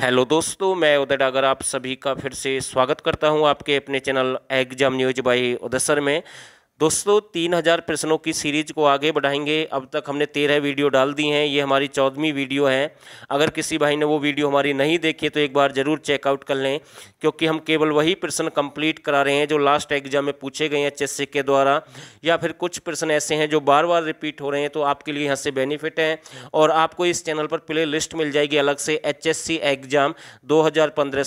hello दोस्तों मैं उदय डागर आप सभी का फिर से स्वागत करता हूं आपके अपने चैनल एग्जाम न्यूज बाई उदसर में दोस्तों तीन हज़ार प्रश्नों की सीरीज को आगे बढ़ाएंगे अब तक हमने तेरह वीडियो डाल दी हैं ये हमारी चौदहवीं वीडियो है अगर किसी भाई ने वो वीडियो हमारी नहीं देखी तो एक बार ज़रूर चेकआउट कर लें क्योंकि हम केवल वही प्रश्न कंप्लीट करा रहे हैं जो लास्ट एग्जाम में पूछे गए हैं चेस्से के द्वारा या फिर कुछ प्रश्न ऐसे हैं जो बार बार रिपीट हो रहे हैं तो आपके लिए यहाँ से बेनिफिट हैं और आपको इस चैनल पर प्ले लिस्ट मिल जाएगी अलग से एच एग्ज़ाम दो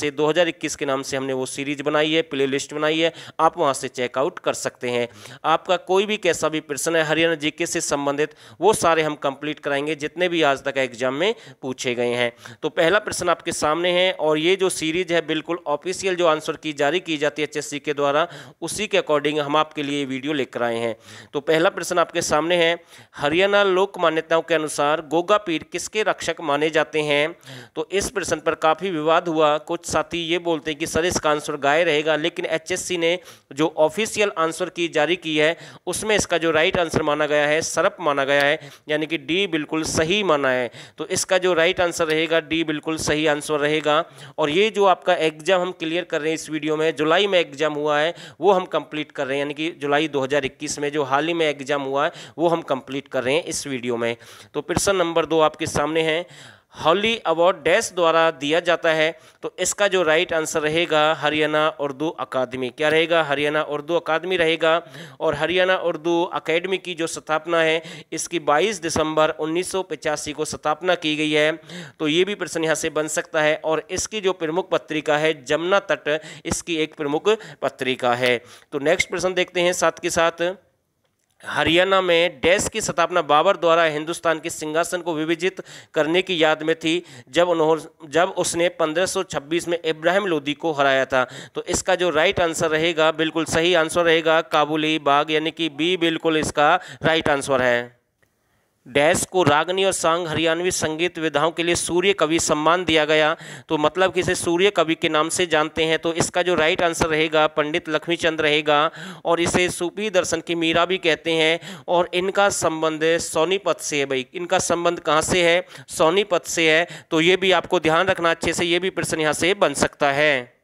से दो के नाम से हमने वो सीरीज़ बनाई है प्ले लिस्ट बनाई है आप वहाँ से चेकआउट कर सकते हैं आपका कोई भी कैसा भी प्रश्न है हरियाणा जीके से संबंधित वो सारे हम कंप्लीट कराएंगे जितने भी आज तक एग्जाम में पूछे गए हैं तो पहला प्रश्न आपके सामने है और ये जो सीरीज है बिल्कुल ऑफिशियल जो आंसर की जारी की जाती है एच के द्वारा उसी के अकॉर्डिंग हम आपके लिए वीडियो लेकर आए हैं तो पहला प्रश्न आपके सामने है हरियाणा लोक मान्यताओं के अनुसार गोगा पीर किसके रक्षक माने जाते हैं तो इस प्रश्न पर काफ़ी विवाद हुआ कुछ साथी ये बोलते हैं कि सर इसका आंसर गाय रहेगा लेकिन एच ने जो ऑफिशियल आंसर की जारी की है उसमें इसका जो राइट आंसर माना गया है सरप माना गया है यानी कि डी बिल्कुल सही माना है तो इसका जो राइट आंसर रहेगा डी बिल्कुल सही आंसर रहेगा और ये जो आपका एग्जाम हम क्लियर कर रहे हैं इस वीडियो में जुलाई में एग्जाम हुआ है वो हम कंप्लीट कर रहे हैं यानी कि जुलाई दो में जो हाल ही में एग्जाम हुआ है वो हम कंप्लीट कर रहे हैं इस वीडियो में तो प्रश्न नंबर दो आपके सामने है हॉली अवार्ड डैश द्वारा दिया जाता है तो इसका जो राइट आंसर रहेगा हरियाणा उर्दू अकादमी क्या रहेगा हरियाणा उर्दू अकादमी रहेगा और हरियाणा उर्दू अकेडमी की जो स्थापना है इसकी 22 दिसंबर 1985 को स्थापना की गई है तो ये भी प्रश्न यहाँ से बन सकता है और इसकी जो प्रमुख पत्रिका है जमुना तट इसकी एक प्रमुख पत्रिका है तो नेक्स्ट प्रश्न देखते हैं साथ के साथ हरियाणा में डैश की स्थापना बाबर द्वारा हिंदुस्तान के सिंहासन को विभिजित करने की याद में थी जब उन्होंने जब उसने 1526 में इब्राहिम लोदी को हराया था तो इसका जो राइट आंसर रहेगा बिल्कुल सही आंसर रहेगा काबुली बाग यानी कि बी बिल्कुल इसका राइट आंसर है डैश को रागनी और सांग हरियाणवी संगीत विधाओं के लिए सूर्य कवि सम्मान दिया गया तो मतलब कि इसे सूर्य कवि के नाम से जानते हैं तो इसका जो राइट आंसर रहेगा पंडित लक्ष्मीचंद रहेगा और इसे सूपी दर्शन की मीरा भी कहते हैं और इनका संबंध सोनीपत से है भाई इनका संबंध कहाँ से है सोनीपत से है तो ये भी आपको ध्यान रखना अच्छे से ये भी प्रश्न यहाँ से बन सकता है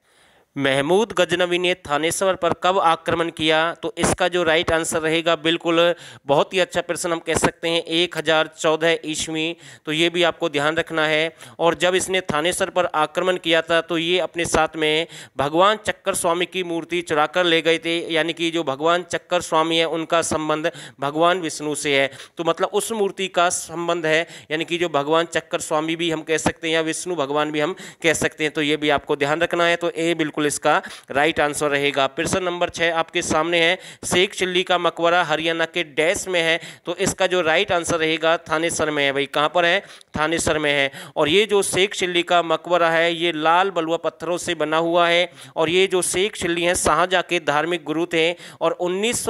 महमूद गजनवी ने थानेश्वर पर कब आक्रमण किया तो इसका जो राइट आंसर रहेगा बिल्कुल बहुत ही अच्छा प्रश्न हम कह सकते हैं एक हज़ार चौदह ईस्वी तो ये भी आपको ध्यान रखना है और जब इसने थानेश्वर पर आक्रमण किया था तो ये अपने साथ में भगवान चक्कर स्वामी की मूर्ति चुराकर ले गए थे यानी कि जो भगवान चक्कर स्वामी है उनका संबंध भगवान विष्णु से है तो मतलब उस मूर्ति का संबंध है यानी कि जो भगवान चक्कर स्वामी भी हम कह सकते हैं या विष्णु भगवान भी हम कह सकते हैं तो ये भी आपको ध्यान रखना है तो ये बिल्कुल बिल्कुल इसका राइट आंसर रहेगा प्रश्न नंबर छः आपके सामने है शेख चिल्ली का मकबरा हरियाणा के डैश में है तो इसका जो राइट आंसर रहेगा थानेसर में है भाई कहाँ पर है थानेसर में है और ये जो शेख चिल्ली का मकबरा है ये लाल बलुआ पत्थरों से बना हुआ है और ये जो शेख चिल्ली हैं शाहजहाँ के धार्मिक गुरु थे और उन्नीस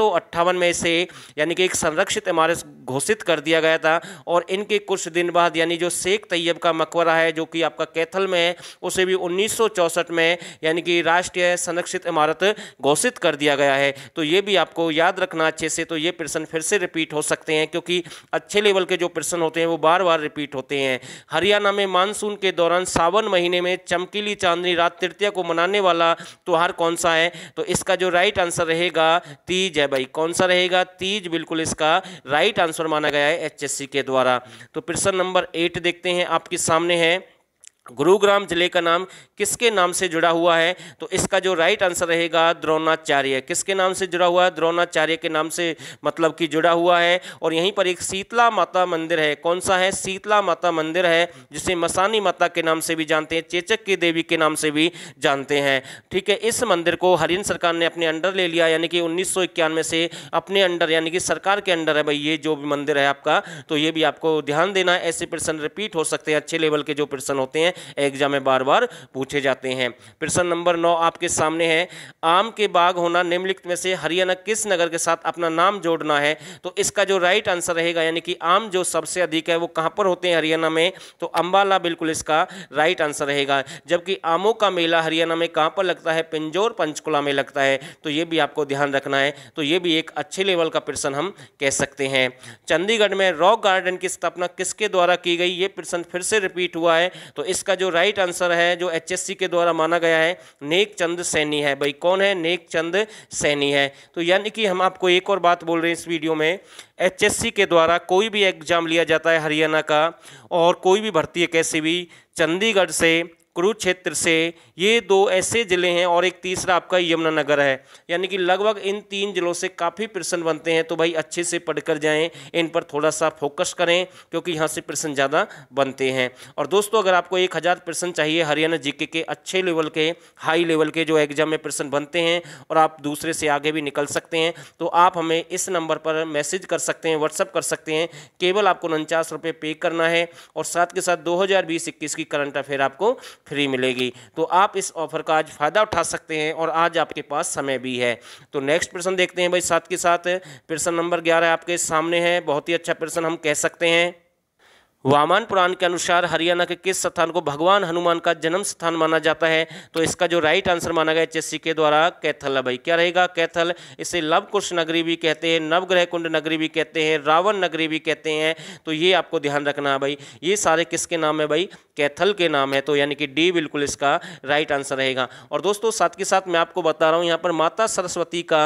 में इसे यानी कि एक संरक्षित इमारत घोषित कर दिया गया था और इनके कुछ दिन बाद यानी जो शेख तैयब का मकबरा है जो कि आपका कैथल में है उसे भी उन्नीस में यानी कि राष्ट्रीय संरक्षित इमारत घोषित कर दिया गया है तो ये भी आपको याद रखना अच्छे से तो ये प्रश्न फिर से रिपीट हो सकते हैं क्योंकि अच्छे लेवल के जो प्रश्न होते हैं वो बार बार रिपीट होते हैं हरियाणा में मानसून के दौरान सावन महीने में चमकीली चांदनी रात तृतीया को मनाने वाला त्यौहार कौन सा है तो इसका जो राइट आंसर रहेगा तीज है भाई कौन सा रहेगा तीज बिल्कुल इसका राइट आंसर माना गया है एच के द्वारा तो प्रश्न नंबर एट देखते हैं आपके सामने है गुरुग्राम जिले का नाम किसके नाम से जुड़ा हुआ है तो इसका जो राइट आंसर रहेगा द्रोणाचार्य किसके नाम से जुड़ा हुआ है द्रोणाचार्य के नाम से मतलब कि जुड़ा हुआ है और यहीं पर एक शीतला माता मंदिर है कौन सा है शीतला माता मंदिर है जिसे मसानी माता के नाम से भी जानते हैं चेचक की देवी के नाम से भी जानते हैं ठीक है इस मंदिर को हरिंद सरकार ने अपने अंडर ले लिया यानी कि उन्नीस से अपने अंडर यानी कि सरकार के अंडर है भाई ये जो भी मंदिर है आपका तो ये भी आपको ध्यान देना ऐसे प्रश्न रिपीट हो सकते हैं अच्छे लेवल के जो प्रश्न होते हैं एग्जाम में बार बार पूछे जाते हैं प्रश्न नंबर नौ आपके सामने है आम के बाग होना निम्नलिखित में से हरियाणा किस नगर के साथ अपना नाम जोड़ना है तो इसका जो राइट आंसर रहेगा यानी कि आम जो सबसे अधिक है वो कहाँ पर होते हैं हरियाणा में तो अम्बाला बिल्कुल इसका राइट आंसर रहेगा जबकि आमों का मेला हरियाणा में कहाँ पर लगता है पिंजोर पंचकुला में लगता है तो ये भी आपको ध्यान रखना है तो ये भी एक अच्छे लेवल का प्रश्न हम कह सकते हैं चंडीगढ़ में रॉक गार्डन की स्थापना किसके द्वारा की गई ये प्रश्न फिर से रिपीट हुआ है तो इस इसका जो राइट आंसर है जो एचएससी के द्वारा माना गया है नेक चंद सैनी है भाई कौन है नेक चंद सैनी है तो यानी कि हम आपको एक और बात बोल रहे हैं इस वीडियो में एचएससी के द्वारा कोई भी एग्जाम लिया जाता है हरियाणा का और कोई भी भर्ती है कैसे भी चंडीगढ़ से कुरुक्षेत्र से ये दो ऐसे ज़िले हैं और एक तीसरा आपका यमुनानगर है यानी कि लगभग इन तीन ज़िलों से काफ़ी प्रश्न बनते हैं तो भाई अच्छे से पढ़कर जाएं इन पर थोड़ा सा फोकस करें क्योंकि यहाँ से प्रश्न ज़्यादा बनते हैं और दोस्तों अगर आपको एक हज़ार प्रश्न चाहिए हरियाणा जी के अच्छे लेवल के हाई लेवल के जो एग्जाम में प्रश्न बनते हैं और आप दूसरे से आगे भी निकल सकते हैं तो आप हमें इस नंबर पर मैसेज कर सकते हैं व्हाट्सअप कर सकते हैं केवल आपको उनचास रुपये पे करना है और साथ के साथ दो हज़ार की करंट अफेयर आपको फ्री मिलेगी तो आप इस ऑफ़र का आज फ़ायदा उठा सकते हैं और आज आपके पास समय भी है तो नेक्स्ट प्रश्न देखते हैं भाई साथ के साथ प्रश्न नंबर ग्यारह आपके सामने है बहुत ही अच्छा प्रश्न हम कह सकते हैं वामान पुराण के अनुसार हरियाणा के किस स्थान को भगवान हनुमान का जन्म स्थान माना जाता है तो इसका जो राइट आंसर माना गया एच के द्वारा कैथल है भाई क्या रहेगा कैथल इसे लवकुश नगरी भी कहते हैं नवग्रह कुंड नगरी भी कहते हैं रावण नगरी भी कहते हैं तो ये आपको ध्यान रखना है भाई ये सारे किसके नाम है भाई कैथल के नाम है तो यानी कि डी बिल्कुल इसका राइट आंसर रहेगा और दोस्तों साथ के साथ मैं आपको बता रहा हूँ यहाँ पर माता सरस्वती का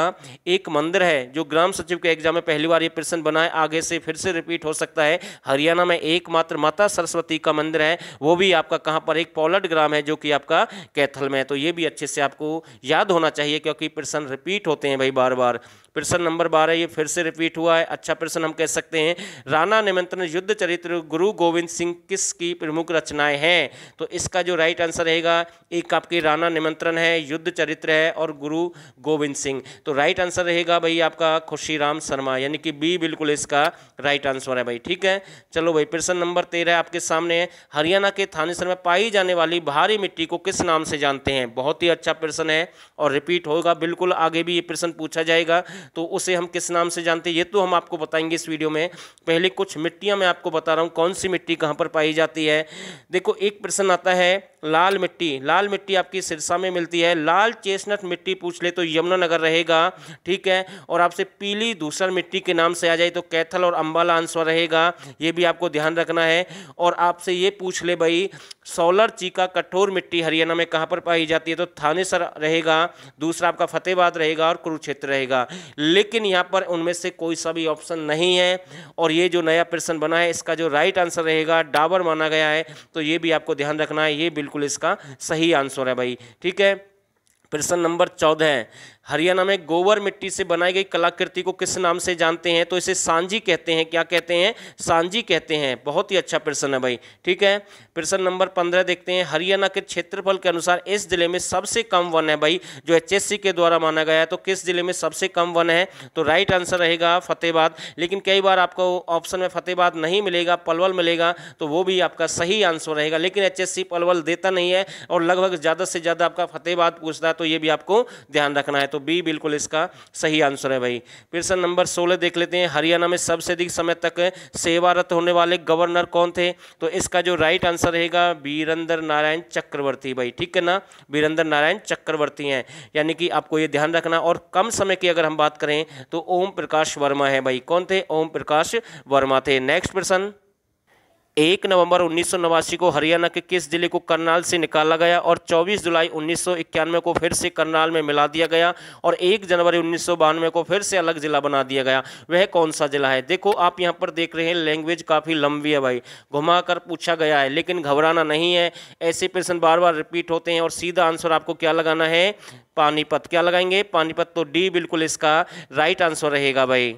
एक मंदिर है जो ग्राम सचिव के एग्जाम में पहली बार ये प्रश्न बना है आगे से फिर से रिपीट हो सकता है हरियाणा में एक एकमात्र माता सरस्वती का मंदिर है वो भी आपका कहाँ पर एक पौलट ग्राम है जो कि आपका कैथल में है तो ये भी अच्छे से आपको याद होना चाहिए क्योंकि प्रश्न रिपीट होते हैं भाई बार बार प्रश्न नंबर बारह ये फिर से रिपीट हुआ है अच्छा प्रश्न हम कह सकते हैं राणा निमंत्रण युद्ध चरित्र गुरु गोविंद सिंह किसकी प्रमुख रचनाएं हैं तो इसका जो राइट आंसर रहेगा एक आपकी राणा निमंत्रण है युद्ध चरित्र है और गुरु गोविंद सिंह तो राइट आंसर रहेगा भाई आपका खुशीराम शर्मा यानी कि बी बिल्कुल इसका राइट आंसर है भाई ठीक है चलो भाई प्रश्न क्वेश्चन नंबर तेरह आपके सामने है हरियाणा के थानेसर में पाई जाने वाली भारी मिट्टी को किस नाम से जानते हैं बहुत ही अच्छा प्रश्न है और रिपीट होगा बिल्कुल आगे भी ये प्रश्न पूछा जाएगा तो उसे हम किस नाम से जानते हैं ये तो हम आपको बताएंगे इस वीडियो में पहले कुछ मिट्टियाँ मैं आपको बता रहा हूँ कौन सी मिट्टी कहाँ पर पाई जाती है देखो एक प्रश्न आता है लाल मिट्टी लाल मिट्टी आपकी सिरसा में मिलती है लाल चेस्टनट मिट्टी पूछ ले तो यमुनानगर रहेगा ठीक है और आपसे पीली दूसर मिट्टी के नाम से आ जाए तो कैथल और अम्बाला आंसर रहेगा ये भी आपको ध्यान रखना है और आपसे ये पूछ ले भाई सोलर चीका कठोर मिट्टी हरियाणा में कहाँ पर पाई जाती है तो थानेसर रहेगा दूसरा आपका फतेहबाद रहेगा और कुरुक्षेत्र रहेगा लेकिन यहाँ पर उनमें से कोई सा भी ऑप्शन नहीं है और ये जो नया प्रश्न बना है इसका जो राइट आंसर रहेगा डाबर माना गया है तो ये भी आपको ध्यान रखना है ये बिल्कुल बिल्कुल इसका सही आंसर है भाई ठीक है प्रश्न नंबर चौदह हरियाणा में गोबर मिट्टी से बनाई गई कलाकृति को किस नाम से जानते हैं तो इसे सांझी कहते हैं क्या कहते हैं सांझी कहते हैं बहुत ही अच्छा प्रश्न है भाई ठीक है प्रश्न नंबर पंद्रह देखते हैं हरियाणा के क्षेत्रफल के अनुसार इस जिले में सबसे कम वन है भाई जो एच के द्वारा माना गया है तो किस जिले में सबसे कम वन है तो राइट आंसर रहेगा फतेहबाद लेकिन कई बार आपको ऑप्शन में फतेहबाद नहीं मिलेगा पलवल मिलेगा तो वो भी आपका सही आंसर रहेगा लेकिन एच पलवल देता नहीं है और लगभग ज़्यादा से ज़्यादा आपका फतेहबाद पूछता है तो ये भी आपको ध्यान रखना है तो तो बी बिल्कुल इसका सही आंसर है भाई प्रश्न नंबर सोलह देख लेते हैं हरियाणा में सबसे अधिक समय तक सेवारत होने वाले गवर्नर कौन थे तो इसका जो राइट आंसर रहेगा वीरेंद्र नारायण चक्रवर्ती भाई ठीक है ना वीरेंद्र नारायण चक्रवर्ती हैं यानी कि आपको ये ध्यान रखना और कम समय की अगर हम बात करें तो ओम प्रकाश वर्मा है भाई कौन थे ओम प्रकाश वर्मा थे नेक्स्ट प्रश्न एक नवंबर उन्नीस को हरियाणा के किस जिले को करनाल से निकाला गया और 24 जुलाई उन्नीस को फिर से करनाल में मिला दिया गया और 1 जनवरी उन्नीस को फिर से अलग जिला बना दिया गया वह कौन सा जिला है देखो आप यहाँ पर देख रहे हैं लैंग्वेज काफ़ी लंबी है भाई घुमा कर पूछा गया है लेकिन घबराना नहीं है ऐसे प्रश्न बार बार रिपीट होते हैं और सीधा आंसर आपको क्या लगाना है पानीपत क्या लगाएंगे पानीपत तो डी बिल्कुल इसका राइट आंसर रहेगा भाई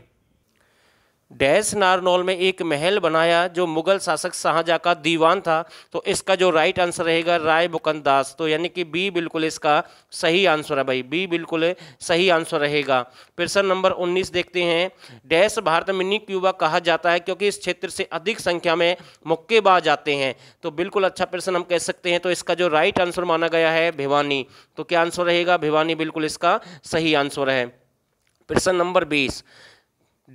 डैश नारनौल में एक महल बनाया जो मुगल शासक शाहजहाँ का दीवान था तो इसका जो राइट आंसर रहेगा राय मुकंद दास तो यानी कि बी बिल्कुल इसका सही आंसर है भाई बी बिल्कुल सही आंसर रहेगा प्रश्न नंबर 19 देखते हैं डैश भारत मिनी क्यूबा कहा जाता है क्योंकि इस क्षेत्र से अधिक संख्या में मुक्केबाज आते हैं तो बिल्कुल अच्छा प्रश्न हम कह सकते हैं तो इसका जो राइट आंसर माना गया है भिवानी तो क्या आंसर रहेगा भिवानी बिल्कुल इसका सही आंसर है प्रश्न नंबर बीस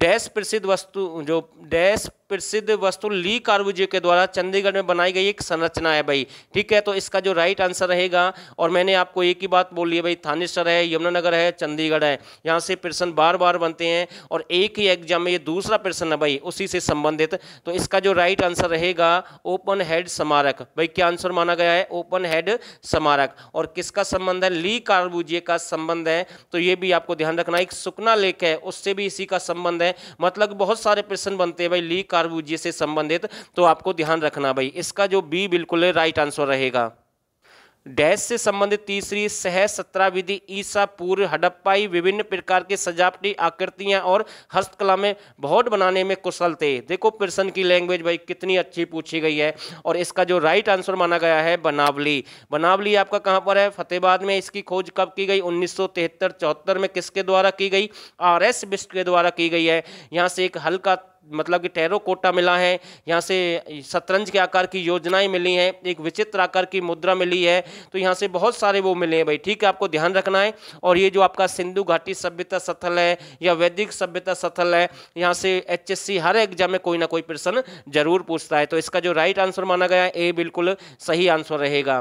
डैश प्रसिद्ध वस्तु जो डैश प्रसिद्ध वस्तु ली कार्बुजे के द्वारा चंडीगढ़ में बनाई गई एक संरचना है भाई ठीक है तो इसका जो राइट आंसर रहेगा और मैंने आपको एक ही बात बोली है भाई थानेश्वर है यमुनानगर है चंडीगढ़ है यहाँ से प्रश्न बार बार बनते हैं और एक ही एग्जाम में ये दूसरा प्रश्न है भाई उसी से संबंधित तो इसका जो राइट आंसर रहेगा ओपन हेड स्मारक भाई क्या आंसर माना गया है ओपन हेड स्मारक और किसका संबंध है ली कार्बुजे का संबंध है तो ये भी आपको ध्यान रखना एक सुकना लेक है उससे भी इसी का संबंध है है मतलब बहुत सारे प्रश्न बनते हैं भाई ली कार्बूजी से संबंधित तो आपको ध्यान रखना भाई इसका जो बी बिल्कुल राइट आंसर रहेगा डैश से संबंधित तीसरी सह सत्रह विधि ईसा पूर्व हड़प्पाई विभिन्न प्रकार के सजावटी आकृतियां और हस्तकला में बहुत बनाने में कुशल थे देखो प्रश्न की लैंग्वेज भाई कितनी अच्छी पूछी गई है और इसका जो राइट आंसर माना गया है बनावली बनावली आपका कहाँ पर है फतेहबाद में इसकी खोज कब की गई उन्नीस सौ में किसके द्वारा की गई आर एस बिस्ट के द्वारा की गई है यहाँ से एक हल्का मतलब कि टेरो कोटा मिला है यहाँ से शतरंज के आकार की योजनाएं मिली हैं एक विचित्र आकार की मुद्रा मिली है तो यहाँ से बहुत सारे वो मिले हैं भाई ठीक है आपको ध्यान रखना है और ये जो आपका सिंधु घाटी सभ्यता स्थल है या वैदिक सभ्यता स्थल है यहाँ से एच हर एग्जाम में कोई ना कोई प्रश्न जरूर पूछता है तो इसका जो राइट आंसर माना गया है ए बिल्कुल सही आंसर रहेगा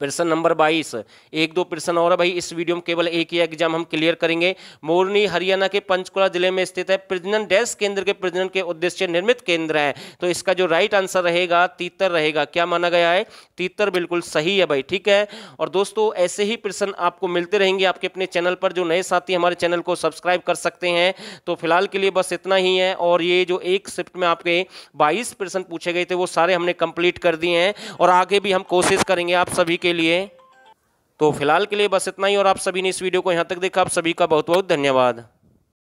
प्रश्न नंबर बाईस एक दो प्रश्न और भाई इस वीडियो में केवल एक ही एग्जाम हम क्लियर करेंगे मोरनी हरियाणा के पंचकुला जिले में स्थित है प्रजनन डेस्क केंद्र के प्रजनन के उद्देश्य निर्मित केंद्र है तो इसका जो राइट आंसर रहेगा तीतर रहेगा क्या माना गया है तीतर बिल्कुल सही है भाई ठीक है और दोस्तों ऐसे ही प्रश्न आपको मिलते रहेंगे आपके अपने चैनल पर जो नए साथी हमारे चैनल को सब्सक्राइब कर सकते हैं तो फिलहाल के लिए बस इतना ही है और ये जो एक शिफ्ट में आपके बाईस प्रश्न पूछे गए थे वो सारे हमने कंप्लीट कर दिए हैं और आगे भी हम कोशिश करेंगे आप सभी के के लिए तो फिलहाल के लिए बस इतना ही और आप सभी ने इस वीडियो को यहाँ तक देखा आप सभी का बहुत बहुत धन्यवाद